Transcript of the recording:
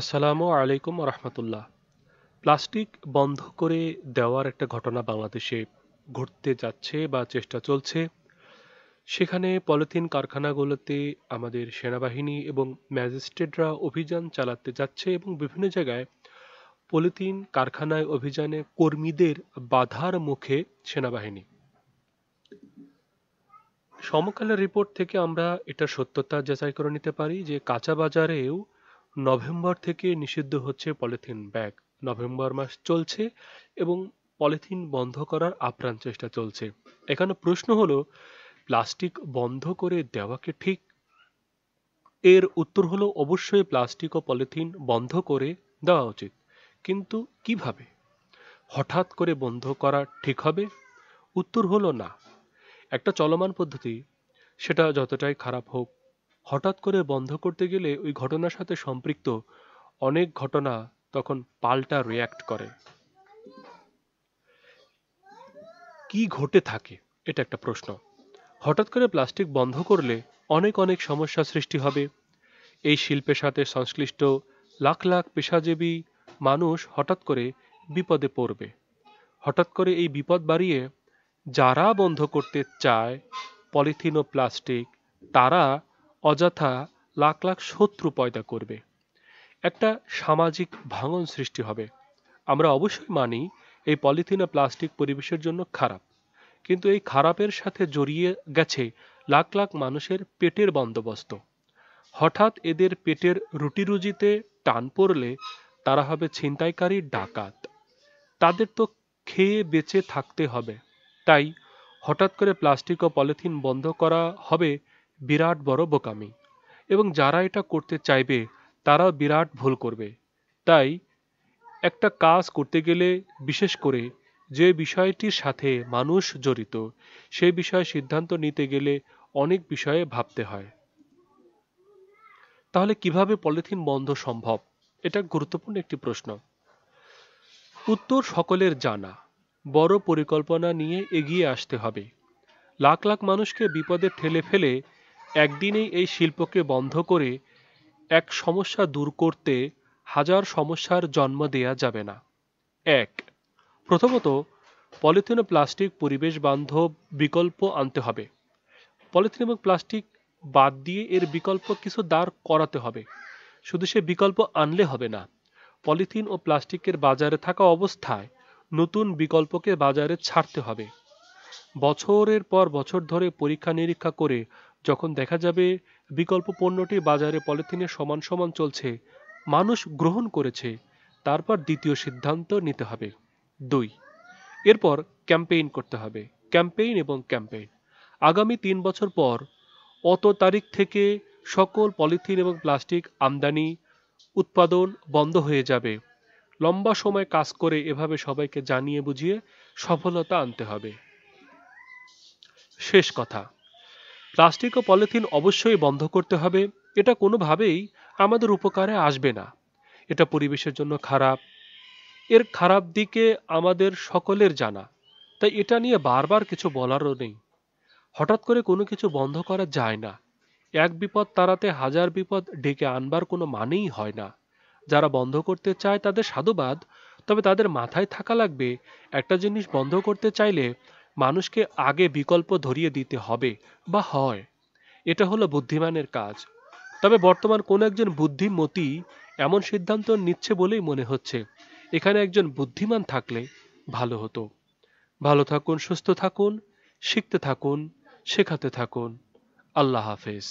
আসসালামু আলাইকুম রহমতুল্লাহ প্লাস্টিক বন্ধ করে দেওয়ার একটা ঘটনা বাংলাদেশে ঘটতে যাচ্ছে বা চেষ্টা চলছে সেখানে পলিথিন কারখানাগুলোতে আমাদের সেনাবাহিনী এবং ম্যাজিস্ট্রেটরা অভিযান চালাতে যাচ্ছে এবং বিভিন্ন জায়গায় পলিথিন কারখানায় অভিযানে কর্মীদের বাধার মুখে সেনাবাহিনী সমকালের রিপোর্ট থেকে আমরা এটা সত্যতা যাচাই করে নিতে পারি যে কাঁচা বাজারেও নভেম্বর থেকে নিষিদ্ধ হচ্ছে পলিথিন ব্যাগ নভেম্বর মাস চলছে এবং পলিথিন বন্ধ করার আপ্রাণ চেষ্টা চলছে এখানে প্রশ্ন হলো প্লাস্টিক বন্ধ করে দেওয়া কি ঠিক এর উত্তর হলো অবশ্যই প্লাস্টিক ও পলিথিন বন্ধ করে দেওয়া উচিত কিন্তু কিভাবে হঠাৎ করে বন্ধ করা ঠিক হবে উত্তর হলো না একটা চলমান পদ্ধতি সেটা যতটাই খারাপ হোক হঠাৎ করে বন্ধ করতে গেলে ওই ঘটনার সাথে সম্পৃক্ত অনেক ঘটনা তখন পাল্টা রিয়্যাক্ট করে কি ঘটে থাকে এটা একটা প্রশ্ন হঠাৎ করে প্লাস্টিক বন্ধ করলে অনেক অনেক সমস্যা সৃষ্টি হবে এই শিল্পের সাথে সংশ্লিষ্ট লাখ লাখ পেশাজীবী মানুষ হঠাৎ করে বিপদে পড়বে হঠাৎ করে এই বিপদ বাড়িয়ে যারা বন্ধ করতে চায় পলিথিন ও প্লাস্টিক তারা অযথা লাখ লাখ শত্রু পয়দা করবে একটা সামাজিক ভাঙন সৃষ্টি হবে আমরা অবশ্যই মানি এই পলিথিন ও প্লাস্টিক পরিবেশের জন্য খারাপ কিন্তু এই খারাপের সাথে জড়িয়ে গেছে লাখ লাখ মানুষের পেটের বন্দোবস্ত হঠাৎ এদের পেটের রুটি রুজিতে টান পড়লে তারা হবে ছিনতাইকারী ডাকাত তাদের তো খেয়ে বেঁচে থাকতে হবে তাই হঠাৎ করে প্লাস্টিক ও পলিথিন বন্ধ করা হবে বিরাট বড় বোকামি এবং যারা এটা করতে চাইবে তারাও বিরাট ভুল করবে তাই একটা কাজ করতে গেলে বিশেষ করে যে বিষয়টির সাথে মানুষ জড়িত সে বিষয়ে সিদ্ধান্ত নিতে গেলে অনেক বিষয়ে ভাবতে হয় তাহলে কিভাবে পলিথিন বন্ধ সম্ভব এটা গুরুত্বপূর্ণ একটি প্রশ্ন উত্তর সকলের জানা বড় পরিকল্পনা নিয়ে এগিয়ে আসতে হবে লাখ লাখ মানুষকে বিপদে ঠেলে ফেলে একদিনেই এই শিল্পকে বন্ধ করে এক সমস্যা দূর করতে হাজার সমস্যার জন্ম দেয়া যাবে না এক প্রথমত পলিথিন ও প্লাস্টিক পরিবেশ বান্ধব বিকল্প আনতে হবে পলিথিন এবং প্লাস্টিক বাদ দিয়ে এর বিকল্প কিছু দাঁড় করাতে হবে শুধু সে বিকল্প আনলে হবে না পলিথিন ও প্লাস্টিকের বাজারে থাকা অবস্থায় নতুন বিকল্পকে বাজারে ছাড়তে হবে বছরের পর বছর ধরে পরীক্ষা নিরীক্ষা করে যখন দেখা যাবে বিকল্প পণ্যটি বাজারে পলিথিনে সমান সমান চলছে মানুষ গ্রহণ করেছে তারপর দ্বিতীয় সিদ্ধান্ত নিতে হবে দুই এরপর ক্যাম্পেইন করতে হবে ক্যাম্পেইন এবং ক্যাম্পেইন আগামী তিন বছর পর অত তারিখ থেকে সকল পলিথিন এবং প্লাস্টিক আমদানি উৎপাদন বন্ধ হয়ে যাবে লম্বা সময় কাজ করে এভাবে সবাইকে জানিয়ে বুঝিয়ে সফলতা আনতে হবে শেষ কথা প্লাস্টিক ও পলিথিন অবশ্যই বন্ধ করতে হবে এটা কোনোভাবেই আমাদের উপকারে আসবে না এটা পরিবেশের জন্য খারাপ এর খারাপ দিকে আমাদের সকলের জানা তাই এটা নিয়ে বারবার কিছু বলারও নেই হঠাৎ করে কোনো কিছু বন্ধ করা যায় না এক বিপদ তাড়াতে হাজার বিপদ ডেকে আনবার কোনো মানেই হয় না যারা বন্ধ করতে চায় তাদের সাধুবাদ তবে তাদের মাথায় থাকা লাগবে একটা জিনিস বন্ধ করতে চাইলে মানুষকে আগে বিকল্প ধরিয়ে দিতে হবে বা হয় এটা হলো বুদ্ধিমানের কাজ তবে বর্তমান কোন একজন বুদ্ধিমতী এমন সিদ্ধান্ত নিচ্ছে বলেই মনে হচ্ছে এখানে একজন বুদ্ধিমান থাকলে ভালো হতো ভালো থাকুন সুস্থ থাকুন শিখতে থাকুন শেখাতে থাকুন আল্লাহ হাফেজ